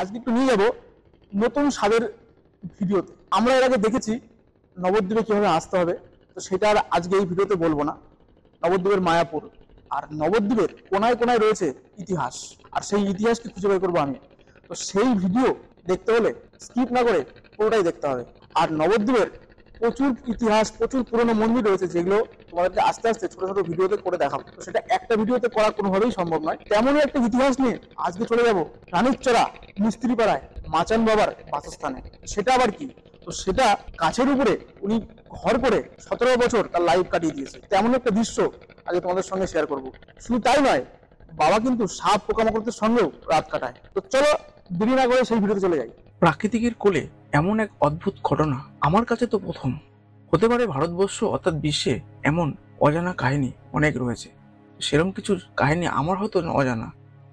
আজকে একটু নিয়ে যাবো নতুন স্বাদের ভিডিওতে আমরা এর আগে দেখেছি নবদ্বীপে কীভাবে আসতে হবে তো সেটা আর আজকে এই ভিডিওতে বলবো না নবদ্বীপের মায়াপুর আর নবদ্বীপের কোনায় কোনায় রয়েছে ইতিহাস আর সেই ইতিহাসকে খুঁজে বের করবো আমি তো সেই ভিডিও দেখতে হলে স্কিপ না করে পুরোটাই দেখতে হবে আর নবদ্বীপের প্রচুর ইতিহাস প্রচুর পুরনো মন্দির রয়েছে যেগুলো তোমাদেরকে আস্তে আস্তে ছোট ছোট ভিডিওতে করে দেখাবো তো সেটা একটা ভিডিওতে করা কোনোভাবেই সম্ভব নয় তেমনই একটা ইতিহাস নিয়ে আজকে চলে যাবো মিস্ত্রি মিস্ত্রিপাড়ায় মাচান বাবার বাসস্থানে সেটা আবার কি তো সেটা কাছের উপরে উনি ঘর করে সতেরো বছর তার লাইফ কাটিয়ে দিয়েছে তেমন একটা দৃশ্য আগে তোমাদের সঙ্গে শেয়ার করব শুধু তাই নয় বাবা কিন্তু সাপ পোকামাকড়দের সঙ্গেও রাত কাটায় তো চলো দেরি না করে সেই ভিডিওতে চলে যাই প্রাকৃতিকের কোলে এমন এক অদ্ভুত ঘটনা আমার কাছে তো প্রথম হতে পারে ভারতবর্ষ অর্থাৎ বিশ্বে এমন অজানা কাহিনী অনেক রয়েছে সেরম কিছু কাহিনী আমার হয়তো অজানা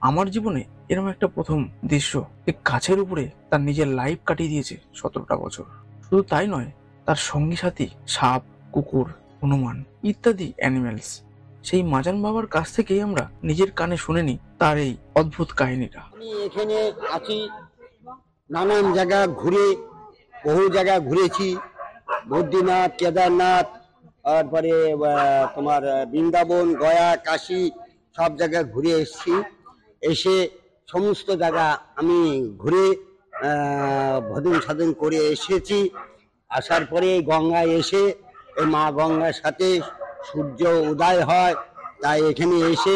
আমার জীবনে এরম একটা প্রথম দৃশ্য যে গাছের উপরে তার নিজের লাইফ কাটিয়ে দিয়েছে সতেরোটা বছর শুধু তাই নয় তার সঙ্গী সাথী সাপ কুকুর হনুমান ইত্যাদি অ্যানিম্যালস সেই মাজান বাবার কাছ থেকেই আমরা নিজের কানে শুনে নিই তার এই অদ্ভুত কাহিনীটা আমি এখানে আছি নানান জায়গা ঘুরে বহু জায়গায় ঘুরেছি বদ্রীনাথ কেদারনাথ তারপরে তোমার বৃন্দাবন গয়া কাশি সব জায়গায় ঘুরে এসেছি এসে সমস্ত জায়গা আমি ঘুরে ভজন সাধন করে এসেছি আসার পরে গঙ্গায় এসে এই মা গঙ্গার সাথে সূর্য উদয় হয় তাই এখানে এসে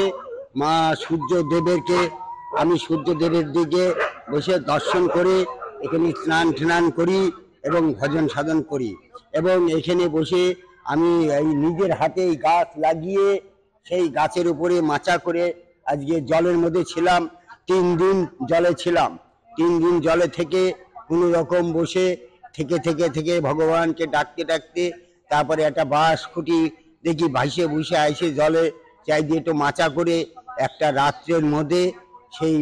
মা সূর্যদেবেরকে আমি সূর্যদেবের দিকে বসে দর্শন করে এখানে স্নান ঠান করি এবং ভজন সাধন করি এবং এখানে বসে আমি এই নিজের হাতে গাছ লাগিয়ে সেই গাছের উপরে মাচা করে আজকে জলের মধ্যে ছিলাম তিন দিন জলে ছিলাম তিন দিন জলে থেকে কোনো রকম বসে থেকে থেকে থেকে ভগবানকে ডাকতে ডাকতে তারপরে একটা বাঁশ খুঁটি দেখি ভাসে বসে আইসে জলে চাই দিয়ে একটু মাচা করে একটা রাত্রের মধ্যে সেই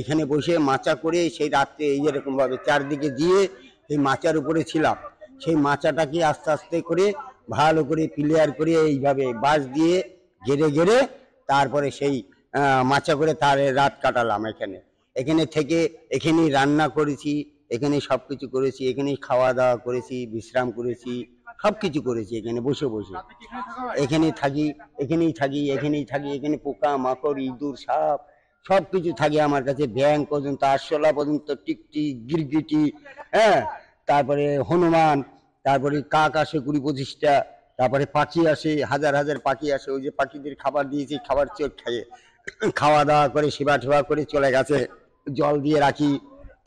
এখানে বসে মাচা করে সেই রাত্রে এই যেরকমভাবে চারদিকে দিয়ে সেই মাচার উপরে ছিলাম সেই মাচাটাকে আস্তে আস্তে করে ভালো করে প্লেয়ার করে এইভাবে বাঁশ দিয়ে ঘেরে ঘেরে তারপরে সেই মাচা করে তার রাত কাটালাম এখানে এখানে থেকে এখানেই রান্না করেছি এখানে সব কিছু করেছি এখানেই খাওয়া দাওয়া করেছি বিশ্রাম করেছি সব কিছু করেছি এখানে বসে বসে এখানে থাকি এখানেই থাকি এখানেই থাকি এখানে পোকা মাকড় ইঁদুর সাপ সব কিছু থাকে আমার কাছে ব্যাংক পর্যন্ত আরশোলা পর্যন্ত টিকটি গিরগিটি হ্যাঁ তারপরে হনুমান তারপরে কাক আসে কুড়ি পঁচিশটা তারপরে পাখি আসে হাজার হাজার পাখি আসে ওই যে পাখিদের খাবার দিয়েছি খাবার চোখ খাইয়ে খাওয়া দাওয়া করে সেবা ঠেবা করে চলে গেছে জল দিয়ে রাখি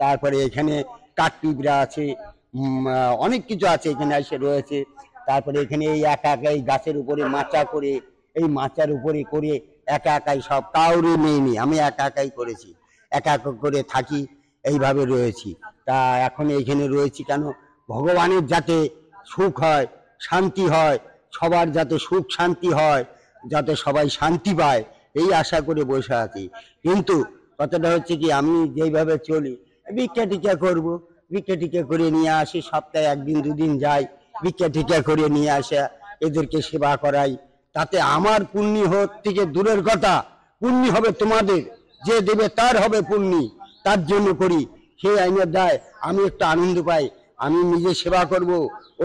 তারপরে এখানে কাঠপিপড়া আছে অনেক কিছু আছে এখানে এসে রয়েছে তারপরে এখানে এই একা একা এই গাছের উপরে মাচা করে এই মাচার উপরে করে একা একাই সব কাউরে নেইনি আমি একা একাই করেছি একা একা করে থাকি এইভাবে রয়েছি তা এখন এইখানে রয়েছি কেন ভগবানের যাতে সুখ হয় শান্তি হয় সবার যাতে সুখ শান্তি হয় যাতে সবাই শান্তি পায় এই আশা করে বসে আছি কিন্তু কথাটা হচ্ছে কি আমি যেইভাবে চলি ভিক্ষা টিকা করবো ভিক্ষা টিকা করে নিয়ে আসি সপ্তাহে একদিন দুদিন যাই ভিক্ষা টিকা করে নিয়ে আসা এদেরকে সেবা করাই তাতে আমার পুণ্যি হোক থেকে দূরের কথা পুণ্যি হবে তোমাদের যে দেবে তার হবে পুণ্যি তার জন্য করি সেই আইনের দায় আমি একটু আনন্দ পাই আমি নিজে সেবা করব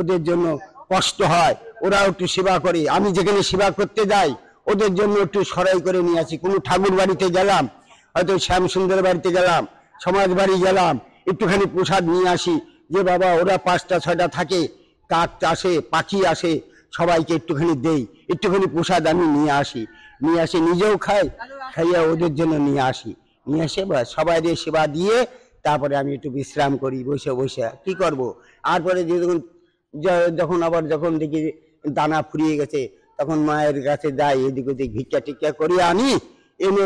ওদের জন্য কষ্ট হয় ওরা একটু সেবা করে আমি যেখানে সেবা করতে যাই ওদের জন্য একটু সরাই করে নিয়ে আসি কোনো ঠাকুর বাড়িতে গেলাম হয়তো শ্যামসুন্দর বাড়িতে গেলাম সমাজ বাড়ি গেলাম একটুখানি প্রসাদ নিয়ে আসি যে বাবা ওরা পাঁচটা ছয়টা থাকে কাক আসে পাখি আসে সবাইকে একটুখানি দেই একটুখানি প্রসাদ আমি নিয়ে আসি নিয়ে আসি নিজেও খাই খাইয়া ওদের জন্য নিয়ে আসি নিয়ে এসে সবাই সেবা দিয়ে তারপরে আমি একটু বিশ্রাম করি বসে বসে কি করব। তারপরে যে যখন যখন আবার যখন দেখি দানা ফুরিয়ে গেছে তখন মায়ের কাছে যাই এদিক ওদিক ভিক্ষা টিক্ষা করি আনি এনে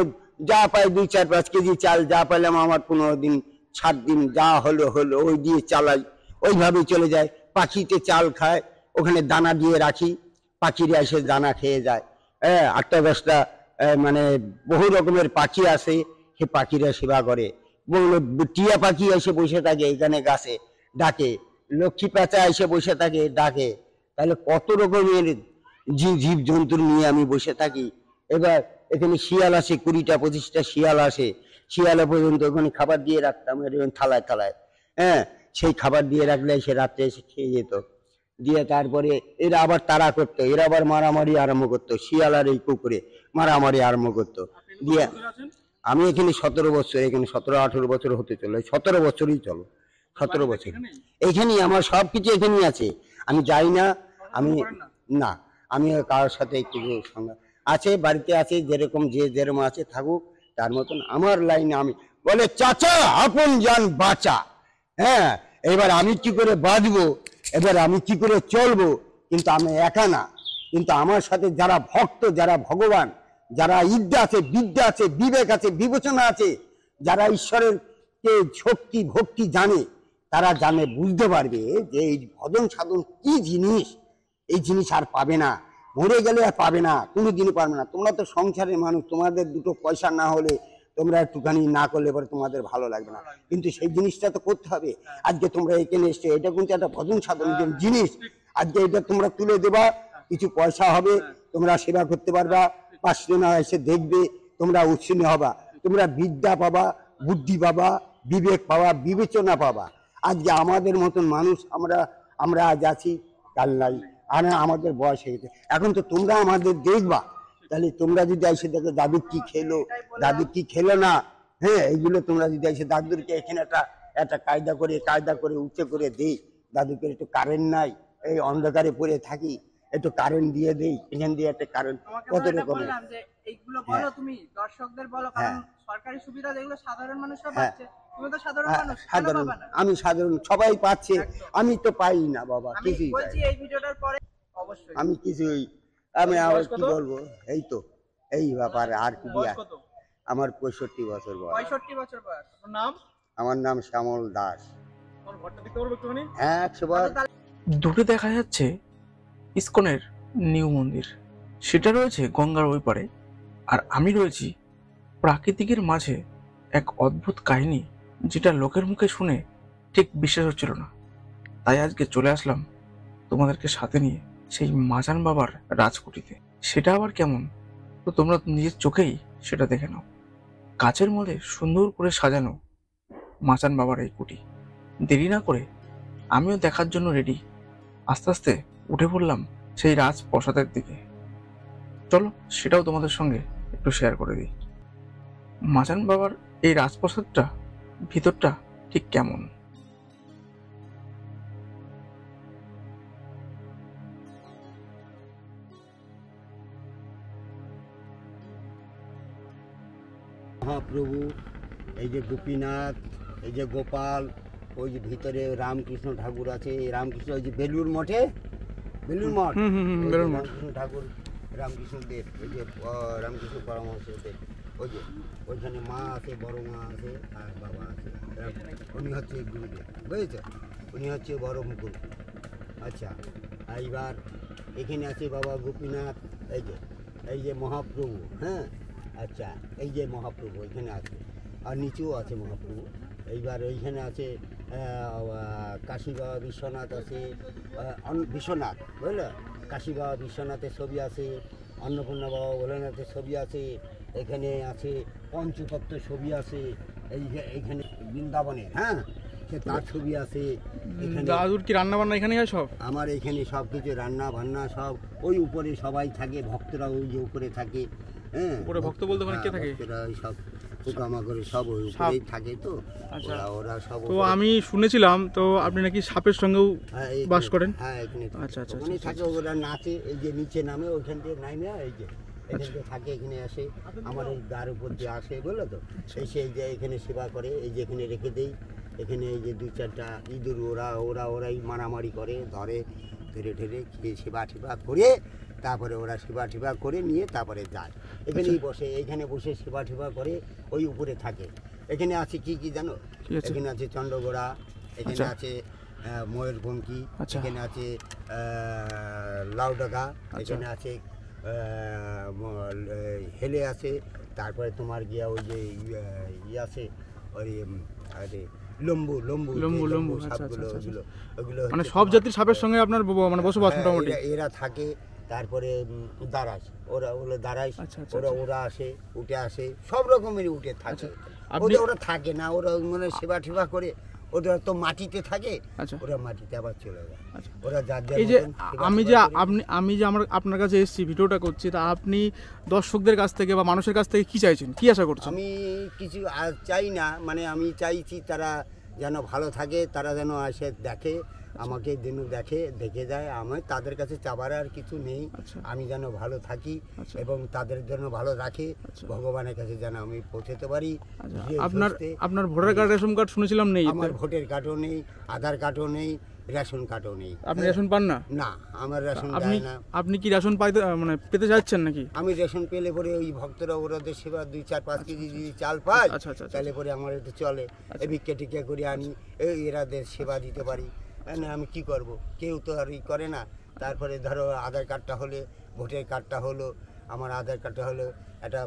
যা পাই দুই চার পাঁচ কেজি চাল যা পাইলাম আমার পনেরো দিন সাত দিন যা হলো হলো ওই দিয়ে চালাই ওইভাবেই চলে যায় পাখিতে চাল খায় ওখানে দানা দিয়ে রাখি পাখিরা এসে দানা খেয়ে যায় হ্যাঁ আটটা দশটা মানে বহু রকমের পাখি আছে সে পাখিরা সেবা করে টিয়া পাখি এসে বসে থাকে এখানে গাছে ডাকে লক্ষ্মী পেঁচা এসে বসে থাকে ডাকে তাহলে কত রকমের জীব জন্তুর নিয়ে আমি বসে থাকি এবার এখানে শিয়াল আসে কুড়িটা পঁচিশটা শিয়াল আসে শিয়াল পর্যন্ত ওখানে খাবার দিয়ে রাখতাম থালায় থালায় হ্যাঁ সেই খাবার দিয়ে রাখলে সে রাত্রে এসে খেয়ে যেত দিয়ে তারপরে এরা আবার তাড়া করতো এরা আবার মারামারি আরম্ভ করতো শিয়ালার এই পুকুরে মারামারি আরম্ভ করতো দিয়ে আমি এখানে সতেরো বছর এখানে সতেরো আঠেরো বছর হতে চলো সতেরো বছরই চলো সতেরো বছর এইখানেই আমার সব কিছু এখানেই আছে আমি যাই না আমি না আমি কারোর সাথে একটু সঙ্গে আছে বাড়িতে আছে যেরকম যে যেরকম আছে থাকুক তার মতন আমার লাইনে আমি বলে চাচা আপন যান বাঁচা হ্যাঁ এবার আমি কি করে বাঁচবো এবার আমি কি করে চলবো কিন্তু আমি একা না কিন্তু আমার সাথে যারা ভক্ত যারা ভগবান যারা ইদ্যা আছে বিদ্যা আছে বিবেক আছে বিবেচনা আছে যারা ঈশ্বরের কে শক্তি ভক্তি জানে তারা জানে বুঝতে পারবে যে এই ভজন সাধন কি জিনিস এই জিনিস আর পাবে না মরে গেলে আর পাবে না কোনো দিনই পারবে না তোমরা তো সংসারের মানুষ তোমাদের দুটো পয়সা না হলে তোমরা একটুখানি না করলে পরে তোমাদের ভালো লাগবে না কিন্তু সেই জিনিসটা তো করতে হবে হ্যাঁ। আজকে তোমরা এখানে এসছো এটা কিন্তু একটা ভজন সাধন হ্যাঁ, হ্যাঁ। জিনিস আজকে এটা তোমরা তুলে দেবা কিছু পয়সা হবে তোমরা সেবা করতে পারবা পাঁচজনা এসে দেখবে তোমরা উচ্ছিন্ন হবা তোমরা বিদ্যা পাবা বুদ্ধি পাবা বিবেক পাবা বিবেচনা পাবা আজকে আমাদের মতন মানুষ আমরা আমরা আজ আছি কাল নাই আর আমাদের বয়স হয়ে গেছে এখন তো তোমরা আমাদের দেখবা তাহলে তোমরা যদি এসে দেখো দাবিদ কি খেলো দাবিদ কি খেলো না হ্যাঁ এইগুলো তোমরা যদি এসে দাদুরকে এখানে একটা একটা কায়দা করে কায়দা করে উঁচে করে দিই দাদুকে একটু কারেন্ট নাই এই অন্ধকারে পড়ে থাকি একটু কারেন্ট দিয়ে দেই এখান দিয়ে একটা কারেন্ট কত রকম হ্যাঁ। হ্যাঁ। হ্যাঁ। আমি সাধারণ সবাই পাচ্ছে আমি তো পাই না বাবা কিছুই আমি কিছুই আমি আবার কি বলবো এই তো এই ব্যাপার আর কি আমার পঁয়ষট্টি বছর বয়স পঁয়ষট্টি বছর বয়স নাম আমার নাম শ্যামল দাস হ্যাঁ, আচ্ছা, দুটো দেখা যাচ্ছে ইস্কনের নিউ মন্দির সেটা রয়েছে গঙ্গার ওই পারে আর আমি রয়েছি প্রাকৃতিকের মাঝে এক অদ্ভুত কাহিনী যেটা লোকের মুখে শুনে ঠিক বিশ্বাস হচ্ছিল না তাই আজকে চলে আসলাম তোমাদেরকে সাথে নিয়ে সেই মাজান বাবার রাজকুটিতে সেটা আবার কেমন তো তোমরা নিজের চোখেই সেটা দেখে নাও কাচের মধ্যে সুন্দর করে সাজানো মাচান বাবার এই কুটি দেরি না করে আমিও দেখার জন্য রেডি আস্তে আস্তে উঠে পড়লাম সেই রাজ প্রসাদের দিকে চলো সেটাও তোমাদের সঙ্গে একটু শেয়ার করে দিই মাচান বাবার এই রাজপ্রসাদটা ভিতরটা ঠিক কেমন প্রভু এই যে গোপীনাথ এই যে গোপাল ওই যে ভিতরে রামকৃষ্ণ ঠাকুর আছে এই রামকৃষ্ণ ওই যে বেলুর মঠে বেলুর মঠ রামকৃষ্ণ ঠাকুর রামকৃষ্ণ দেব ওই যে রামকৃষ্ণ পরামর্শ দেব ওই যে ওইখানে মা আছে বড় মা আছে আর বাবা আছে উনি হচ্ছে গুরুদেব বুঝেছ উনি হচ্ছে বড় মুকুর আচ্ছা এইবার এখানে আছে বাবা গোপীনাথ এই যে এই যে মহাপ্রভু হ্যাঁ আচ্ছা এই যে মহাপ্রভু ওইখানে আছে আর নিচেও আছে মহাপ্রভু এইবার ওইখানে আছে কাশী বাবা বিশ্বনাথ আছে বিশ্বনাথ বুঝলো কাশী বাবা বিশ্বনাথের ছবি আছে অন্নপূর্ণা বাবা ভোলেনাথের ছবি আছে এখানে আছে পঞ্চতত্ত্ব ছবি আছে এই এইখানে বৃন্দাবনে হ্যাঁ তার ছবি আছে কি রান্না বান্না এখানে সব আমার এখানে সব কিছু রান্না বান্না সব ওই উপরে সবাই থাকে ভক্তরা ওই যে উপরে থাকে হ্যাঁ ভক্ত বলতে মানে কে থাকে সব ওই থাকে তো আচ্ছা। ওরা সব তো আমি শুনেছিলাম তো আপনি নাকি সাপের সঙ্গেও হ্যাঁ, এই- বাস করেন হ্যাঁ এখানে থাকে। আচ্ছা, আচ্ছা, আচ্ছা, আচ্ছা। ওরা নাচে এই যে নিচে নামে ওইখান থেকে নামে এই যে এখান থেকে থাকে এখানে আসে আমার এই গার উপর দিয়ে আসে বলো তো সেই এই যে এখানে সেবা করে এই যে এখানে রেখে দেই এখানে এই যে দু চারটা ইঁদুর ওরা ওরা ওরাই মারামারি করে ধরে ধরে ঠেলে খেয়ে সেবা টেবা করে তারপরে ওরা সেবা ঠেবা করে নিয়ে তারপরে যায় এখানেই আচ্ছা। বসে এইখানে বসে সেবা টিবা করে ওই উপরে থাকে এখানে আছে কি কি জানো এখানে আছে চন্ডগোড়া আচ্ছা। আচ্ছা। এখানে আছে ভঙ্কি এখানে আছে লাউডাকা এখানে আছে হেলে আছে তারপরে তোমার গিয়া ওই যে ইয়ে আছে ওই আরে লম্বু লম্বু লম্বু লম্বু সাপগুলো ওগুলো মানে সব জাতির সাপের সঙ্গে আপনার মানে হ্যাঁ, বসবাস হ্যাঁ, মোটামুটি এরা থাকে তারপরে দারাস ওরা হলো দারাস আচ্ছা, আচ্ছা, ওরা ওরা আচ্ছা। আসে উঠে আসে সব রকমেরই উঠে থাকে ওদের ওরা থাকে না ওরা মানে সেবা টেবা করে ওরা তো মাটিতে থাকে ওরা মাটিতে আবার চলে যায় ওরা যার এই যে আমি যে আপনি আমি যে আমার আপনার কাছে এসেছি ভিডিওটা করছি তা আপনি দর্শকদের কাছ থেকে বা মানুষের কাছ থেকে কি চাইছেন কি আশা করছেন আমি কিছু চাই না মানে আমি চাইছি তারা যেন ভালো থাকে তারা যেন আসে দেখে আমাকে যেন দেখে দেখে যায় আমার তাদের কাছে চাবার আর কিছু নেই আচ্ছা। আমি যেন ভালো থাকি আচ্ছা। এবং তাদের জন্য ভালো রাখে আচ্ছা। ভগবানের কাছে যেন আমি পৌঁছাতে পারি আপনার আপনার ভোটার কার্ড রেশন কার্ড শুনেছিলাম নেই আমার ভোটের কার্ডও নেই আধার কার্ডও নেই রেশন কার্ডও নেই আপনি রেশন পান না না আমার রেশন আপনি না আপনি কি রেশন পাইতে মানে পেতে চাচ্ছেন নাকি আমি রেশন পেলে পরে ওই ভক্তরা ওরাদের সেবা দুই চার পাঁচ কেজি যদি চাল পাই তাহলে পরে আমার এটা চলে এ ভিক্ষে টিকে করে আমি এরাদের সেবা দিতে পারি না আমি কি করব কেউ তো আর ই করে না তারপরে ধরো আধার কার্ডটা হলে ভোটের কার্ডটা হলো আমার আধার কার্ডটা হলো একটা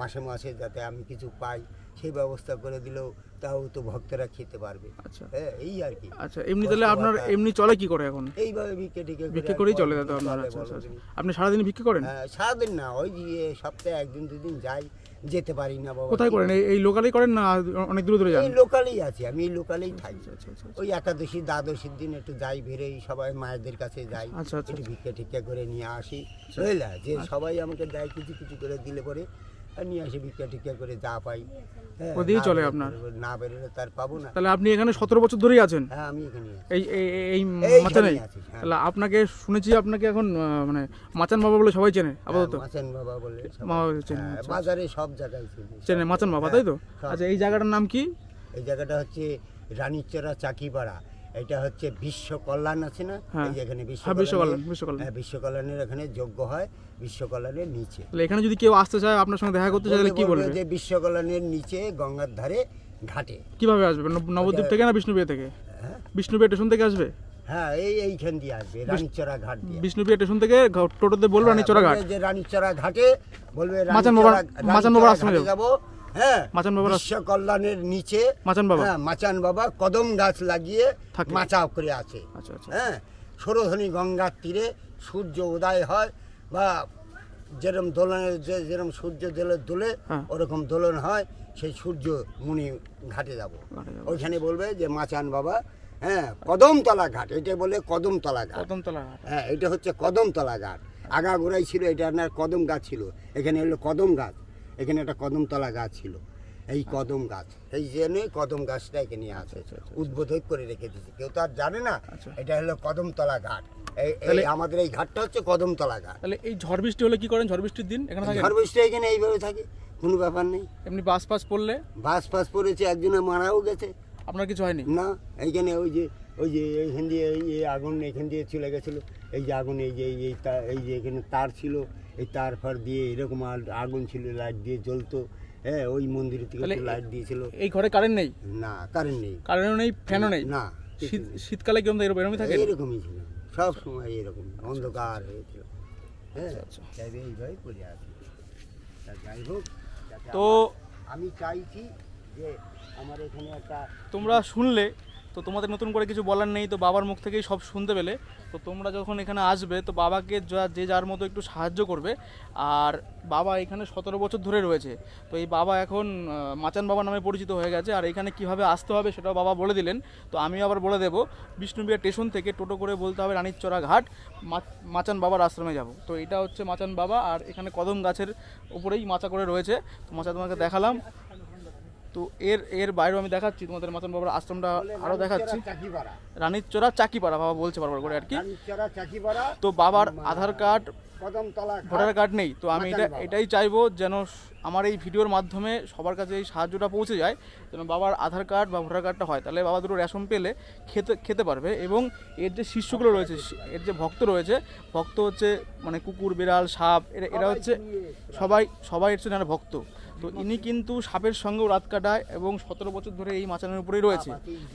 মাসে মাসে যাতে আমি কিছু পাই সেই ব্যবস্থা করে দিলেও তাও তো ভক্তরা খেতে পারবে আচ্ছা হ্যাঁ এই আর কি আচ্ছা এমনি তাহলে আপনার এমনি চলে কি করে এখন এইভাবে ভিক্ষে টিকে ভিক্ষে করেই চলে যেত আপনার আচ্ছা, আচ্ছা, আচ্ছা। আপনি সারাদিন ভিক্ষে করেন হ্যাঁ, সারাদিন না ওই যে সপ্তাহে একদিন দুদিন যাই যেতে পারি না বাবা কোথায় করেন এই লোকালেই করেন না অনেক দূর দূরে যান লোকালেই আছি আমি এই লোকালেই থাকি ওই একাদশী দ্বাদশীর দিন একটু যাই ভেড়ে সবাই মায়েদের কাছে যাই একটু ভিক্ষে করে নিয়ে আসি বুঝলা যে সবাই আমাকে দেয় কিছু কিছু করে দিলে পরে নিয়ে আসি বিক্রিয়া টিক্রিয়া করে যা পাই হ্যাঁ, চলে আপনার? না বেরোলে তার পাবো না তাহলে আপনি এখানে সতেরো বছর ধরেই আছেন হ্যাঁ আমি এখানে এই এই- এই- মাচানেই আছি, হ্যাঁ। তাহলে আপনাকে শুনেছি আপনাকে এখন মানে মাচান বাবা বলে সবাই চেনে হ্যাঁ, আপাতত মাচান বাবা বলে মা বাবা চেনে হ্যাঁ, আচ্ছা। বাজারে সব জায়গায় চিনি। চেনে মাচান বাবা তাই তো হ্যাঁ। আচ্ছা এই জায়গাটার নাম কি এই জায়গাটা হচ্ছে রানীচরা চাকিপাড়া এটা হচ্ছে বিশ্ব কল্যাণ আছে না হ্যাঁ। এখানে হ্যাঁ, বিশ্ব কল্যাণের হ্যাঁ, এখানে যোগ্য হয় বিশ্ব কল্যাণের নিচে এখানে যদি কেউ আসতে চায় আপনার সঙ্গে দেখা করতে চায় কি বলবে যে বিশ্ব কল্যাণের নিচে গঙ্গার ধারে ঘাটে কিভাবে আসবে নবদ্বীপ থেকে না বিষ্ণুপুর থেকে বিষ্ণুপুর স্টেশন থেকে আসবে হ্যাঁ এই এইখান দিয়ে আসবে রানীচরা ঘাট দিয়ে বিষ্ণুপুর স্টেশন থেকে টোটোতে বলবে রানীচরা ঘাট যে রানীচরা ঘাটে বলবে রানীচরা ঘাটে যাব হ্যাঁ মাচান বাবা কল্যাণের নিচে মাচান বাবা হ্যাঁ মাচান বাবা কদম গাছ লাগিয়ে মাচাও করে আছে আচ্ছা, আচ্ছা। হ্যাঁ সরোধনী গঙ্গার তীরে সূর্য উদয় হয় বা যেরকম দোলনের যে যেরকম সূর্য দোলে দোলে হ্যাঁ। ওরকম দোলন হয় সেই সূর্য মুনি ঘাটে যাব আচ্ছা। ওইখানে বলবে যে মাচান বাবা হ্যাঁ কদমতলা ঘাট এটা বলে কদমতলা ঘাট কদমতলা হ্যাঁ এটা হচ্ছে কদমতলা ঘাট আগা গোড়াই ছিল এটা আপনার কদম গাছ ছিল এখানে হলো কদম গাছ এখানে একটা কদমতলা গাছ ছিল এই কদম গাছ এই জেনে কদম গাছটা এখানে আছে আচ্ছা, আচ্ছা, আচ্ছা। উদ্বোধক করে রেখে দিয়েছে কেউ তো আর জানে না এটা হলো কদমতলা ঘাট এই আমাদের এই ঘাটটা হচ্ছে কদমতলা ঘাট তাহলে এই ঝড় বৃষ্টি হলে কি করেন ঝড় বৃষ্টির দিন এখানে ঝড় বৃষ্টি এখানে এইভাবে থাকে কোনো ব্যাপার নেই এমনি বাস পাস পড়লে বাস পাস পড়েছে একজনে মারাও গেছে আপনার কিছু হয়নি না এইখানে ওই যে ওই যে এইখান দিয়ে এই আগুন এখান দিয়ে চলে গেছিলো এই যে আগুন এই যে এই এই যে এখানে তার ছিল এই তার ফার দিয়ে এরকম আগুন ছিল লাইট দিয়ে জ্বলতো হ্যাঁ ওই মন্দির থেকে লাইট দিয়েছিল এই ঘরে কারেন্ট নেই না কারেন্ট নেই কারেন্টও নেই ফ্যানও নেই না শীত শীতকালে কি এরকম এরকমই থাকে এরকমই ছিল সব আচ্ছা। সময় এরকম আচ্ছা, অন্ধকার আচ্ছা। হয়েছিল হ্যাঁ চাইবে এইভাবেই করে আসি যাই হোক তো আমি চাইছি যে আমার এখানে একটা তোমরা শুনলে তো তোমাদের নতুন করে কিছু বলার নেই তো বাবার মুখ থেকেই সব শুনতে পেলে তো তোমরা যখন এখানে আসবে তো বাবাকে যা যে যার মতো একটু সাহায্য করবে আর বাবা এখানে সতেরো বছর ধরে রয়েছে তো এই বাবা এখন মাচান বাবা নামে পরিচিত হয়ে গেছে আর এখানে কিভাবে আসতে হবে সেটাও বাবা বলে দিলেন তো আমিও আবার বলে দেবো বিষ্ণুবিয়া স্টেশন থেকে টোটো করে বলতে হবে রানীচরা ঘাট মাচান বাবার আশ্রমে যাব তো এটা হচ্ছে মাচান বাবা আর এখানে কদম গাছের উপরেই মাচা করে রয়েছে তো মাচা তোমাকে দেখালাম তো এর এর বাইরেও আমি দেখাচ্ছি তোমাদের মতন বাবার আশ্রমটা আরও দেখাচ্ছি রানীর চাকি চাকিপাড়া বাবা বলছে বারবার করে আর কি তো বাবার আধার কার্ড ভোটার কার্ড নেই তো আমি এটা এটাই চাইবো যেন আমার এই ভিডিওর মাধ্যমে সবার কাছে এই সাহায্যটা পৌঁছে যায় যেন বাবার আধার কার্ড বা ভোটার কার্ডটা হয় তাহলে বাবা দুটো রেশন পেলে খেতে খেতে পারবে এবং এর যে শিষ্যগুলো রয়েছে এর যে ভক্ত রয়েছে ভক্ত হচ্ছে মানে কুকুর বিড়াল সাপ এরা এরা হচ্ছে সবাই সবাই হচ্ছে ভক্ত তো ইনি কিন্তু সাপের সঙ্গেও রাত কাটায় এবং সতেরো বছর ধরে এই মাচানের উপরেই রয়েছে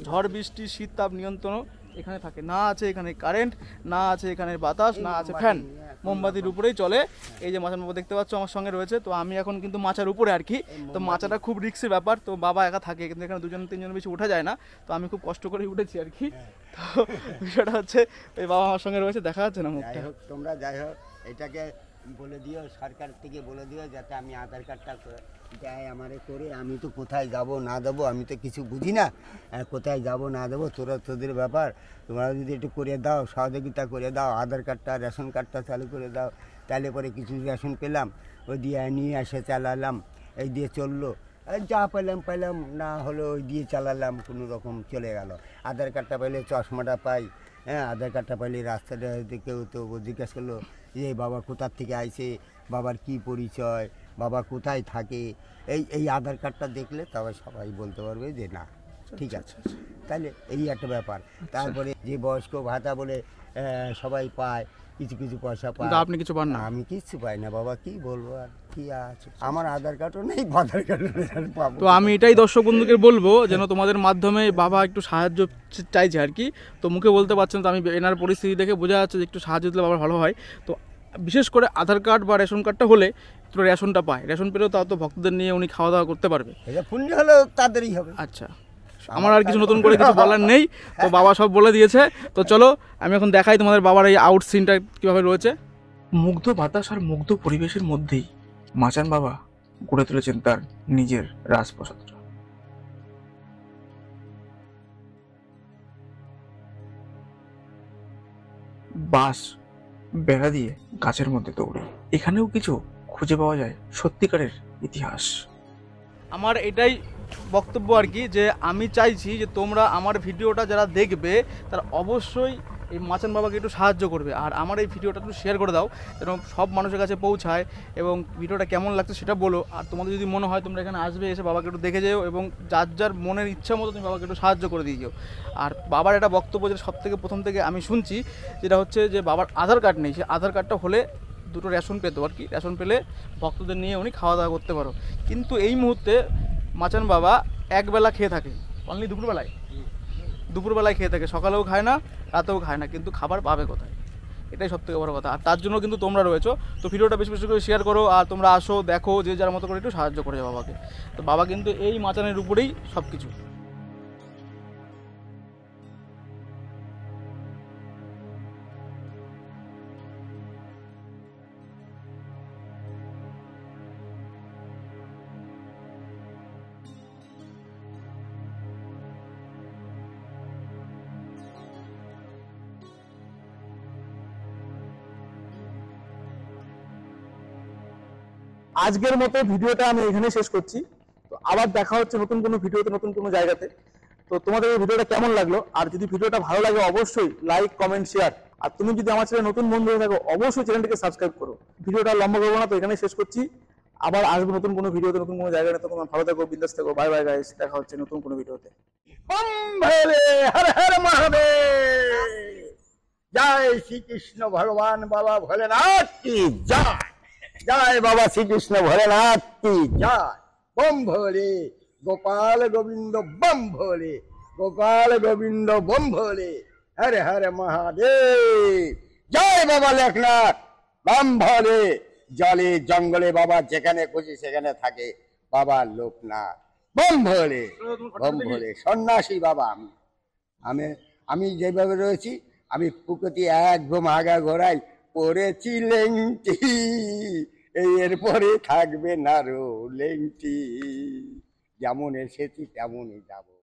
ঝড় বৃষ্টি শীত তাপ নিয়ন্ত্রণ এখানে থাকে না আছে এখানে কারেন্ট না আছে এখানে বাতাস না আছে ফ্যান মোমবাতির উপরেই চলে এই যে মাচার বাবা দেখতে পাচ্ছ আমার সঙ্গে রয়েছে তো আমি এখন কিন্তু মাচার উপরে আর কি তো মাচাটা খুব রিক্সের ব্যাপার তো বাবা একা থাকে কিন্তু এখানে দুজন তিনজন বেশি ওঠা যায় না তো আমি খুব কষ্ট করে উঠেছি আর কি তো বিষয়টা হচ্ছে এই বাবা আমার সঙ্গে রয়েছে দেখা যাচ্ছে না মুখটা তোমরা যাই হোক এটাকে বলে দিও সরকার থেকে বলে দিও যাতে আমি আধার কার্ডটা দেয় আমারে করে আমি তো কোথায় যাব না দেব আমি তো কিছু বুঝি না কোথায় যাব না দেব তোরা তোদের ব্যাপার তোমরা যদি একটু করে দাও সহযোগিতা করে দাও আধার কার্ডটা রেশন কার্ডটা চালু করে দাও তাহলে পরে কিছু রেশন পেলাম ওই দিয়ে নিয়ে এসে চালালাম এই দিয়ে চললো যা পেলাম পেলাম না হলে ওই দিয়ে চালালাম কোনো রকম চলে গেল আধার কার্ডটা পাইলে চশমাটা পাই হ্যাঁ আধার কার্ডটা পাইলে রাস্তাটা কেউ তো জিজ্ঞেস করলো যে বাবা কোথার থেকে আইসে বাবার কি পরিচয় বাবা কোথায় থাকে এই এই আধার কার্ডটা দেখলে তবে সবাই বলতে পারবে যে না আচ্ছা, ঠিক আচ্ছা, আছে আচ্ছা। তাহলে এই একটা ব্যাপার তারপরে যে বয়স্ক ভাতা বলে সবাই পায় কিছু কিছু পয়সা পাই আপনি কিছু পান না আমি কিছু পাই না বাবা কি বলবো আর কি আছে আমার আধার কার্ডও নেই আধার কার্ডও নেই তো আমি এটাই দর্শক বন্ধুকে বলবো যেন তোমাদের মাধ্যমে বাবা একটু সাহায্য চাইছে আর কি তো মুখে বলতে পারছেন তো আমি এনার পরিস্থিতি দেখে বোঝা যাচ্ছে যে একটু সাহায্য দিলে বাবার ভালো হয় তো বিশেষ করে আধার কার্ড বা রেশন কার্ডটা হলে রেশনটা পায় রেশন পেলেও তাও তো ভক্তদের নিয়ে উনি খাওয়া দাওয়া করতে পারবে এটা হলেও তাদেরই হবে আচ্ছা আমার আর কিছু নতুন করে কিছু বলার নেই তো বাবা সব বলে দিয়েছে তো চলো আমি এখন দেখাই তোমাদের বাবার এই আউট সিনটা কীভাবে রয়েছে মুগ্ধ বাতাস আর মুগ্ধ পরিবেশের মধ্যেই মাচান বাবা গড়ে তুলেছেন তার নিজের রাজপ্রসাদ বাস বেড়া দিয়ে গাছের মধ্যে দৌড়ে এখানেও কিছু খুঁজে পাওয়া যায় সত্যিকারের ইতিহাস আমার এটাই বক্তব্য আর কি যে আমি চাইছি যে তোমরা আমার ভিডিওটা যারা দেখবে তারা অবশ্যই এই মাচান বাবাকে একটু সাহায্য করবে আর আমার এই ভিডিওটা একটু শেয়ার করে দাও এবং সব মানুষের কাছে পৌঁছায় এবং ভিডিওটা কেমন লাগছে সেটা বলো আর তোমাদের যদি মনে হয় তোমরা এখানে আসবে এসে বাবাকে একটু দেখে যেও এবং যার যার মনের ইচ্ছা মতো তুমি বাবাকে একটু সাহায্য করে দিয়ে যেও আর বাবার একটা বক্তব্য যেটা সব থেকে প্রথম থেকে আমি শুনছি যেটা হচ্ছে যে বাবার আধার কার্ড নেই সে আধার কার্ডটা হলে দুটো রেশন পেতো আর কি রেশন পেলে ভক্তদের নিয়ে উনি খাওয়া দাওয়া করতে পারো কিন্তু এই মুহূর্তে মাচান বাবা একবেলা খেয়ে থাকে অনলি দুপুরবেলায় দুপুরবেলায় খেয়ে থাকে সকালেও খায় না রাতেও খায় না কিন্তু খাবার পাবে কোথায় এটাই সব থেকে বড় কথা আর তার জন্য কিন্তু তোমরা রয়েছো তো ভিডিওটা বেশি বেশি করে শেয়ার করো আর তোমরা আসো দেখো যে যার মতো করে একটু সাহায্য করে যাও বাবাকে তো বাবা কিন্তু এই মাচানের উপরেই সব কিছু আজকের মতো ভিডিওটা আমি এখানে শেষ করছি তো আবার দেখা হচ্ছে নতুন কোনো ভিডিওতে নতুন কোনো জায়গাতে তো তোমাদের এই ভিডিওটা কেমন লাগলো আর যদি ভিডিওটা ভালো লাগে অবশ্যই লাইক কমেন্ট শেয়ার আর তুমি যদি আমার চ্যানেলে নতুন বন্ধু হয়ে থাকো অবশ্যই চ্যানেলটিকে সাবস্ক্রাইব করো ভিডিওটা লম্বা করবো না তো এখানে শেষ করছি আবার আসবো নতুন কোনো ভিডিওতে নতুন কোনো জায়গায় তখন ভালো থাকো বিন্দাস থাকো বাই বাই গাইস দেখা হচ্ছে নতুন কোনো ভিডিওতে হর হর জয় শ্রীকৃষ্ণ ভগবান বাবা ভোলেনাথ কি জয় জয় বাবা শ্রীকৃষ্ণ ভোলেনাথ কি জয় বম ভোলে গোপাল গোবিন্দ বম ভোলে গোপাল গোবিন্দ বম ভোলে হরে হরে মহাদেব জয় বাবা লেখনাথ বম ভোলে জলে জঙ্গলে বাবা যেখানে খুশি সেখানে থাকে বাবা লোকনাথ বম ভোলে বম ভোলে সন্ন্যাসী বাবা আমি আমি আমি যেভাবে রয়েছি আমি প্রকৃতি এক ঘুম আগা ঘোরাই পড়েছিলেন এরপরে থাকবে না রো লেংটি যেমন এসেছি তেমনই যাব